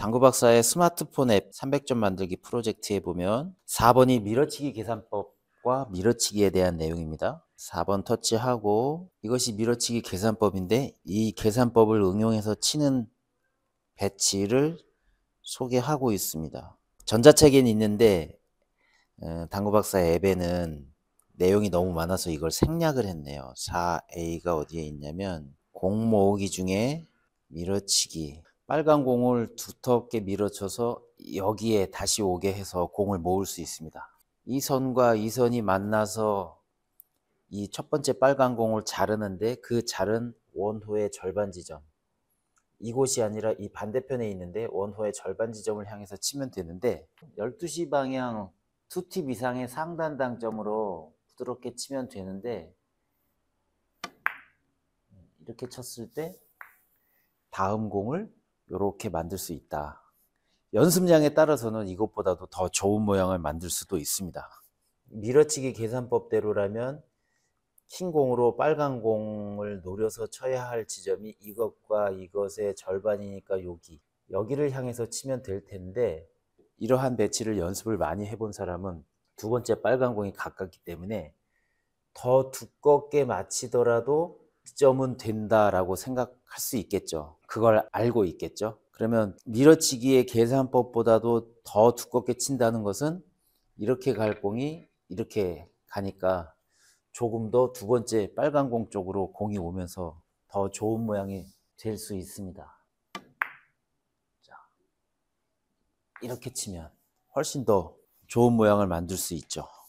당구박사의 스마트폰 앱 300점 만들기 프로젝트에 보면 4번이 밀어치기 계산법과 밀어치기에 대한 내용입니다. 4번 터치하고 이것이 밀어치기 계산법인데 이 계산법을 응용해서 치는 배치를 소개하고 있습니다. 전자책에는 있는데 어, 당구박사 앱에는 내용이 너무 많아서 이걸 생략을 했네요. 4A가 어디에 있냐면 공 모으기 중에 밀어치기 빨간 공을 두텁게 밀어쳐서 여기에 다시 오게 해서 공을 모을 수 있습니다. 이 선과 이 선이 만나서 이 첫 번째 빨간 공을 자르는데 그 자른 원호의 절반 지점. 이곳이 아니라 이 반대편에 있는데 원호의 절반 지점을 향해서 치면 되는데 12시 방향 투팁 이상의 상단 당점으로 부드럽게 치면 되는데 이렇게 쳤을 때 다음 공을 이렇게 만들 수 있다. 연습량에 따라서는 이것보다도 더 좋은 모양을 만들 수도 있습니다. 밀어치기 계산법대로라면 흰 공으로 빨간 공을 노려서 쳐야 할 지점이 이것과 이것의 절반이니까 여기 여기를 향해서 치면 될 텐데 이러한 배치를 연습을 많이 해본 사람은 두 번째 빨간 공이 가깝기 때문에 더 두껍게 맞히더라도 득점은 된다라고 생각할 수 있겠죠. 그걸 알고 있겠죠. 그러면 밀어치기의 계산법보다도 더 두껍게 친다는 것은 이렇게 갈 공이 이렇게 가니까 조금 더 두 번째 빨간 공 쪽으로 공이 오면서 더 좋은 모양이 될 수 있습니다. 자, 이렇게 치면 훨씬 더 좋은 모양을 만들 수 있죠.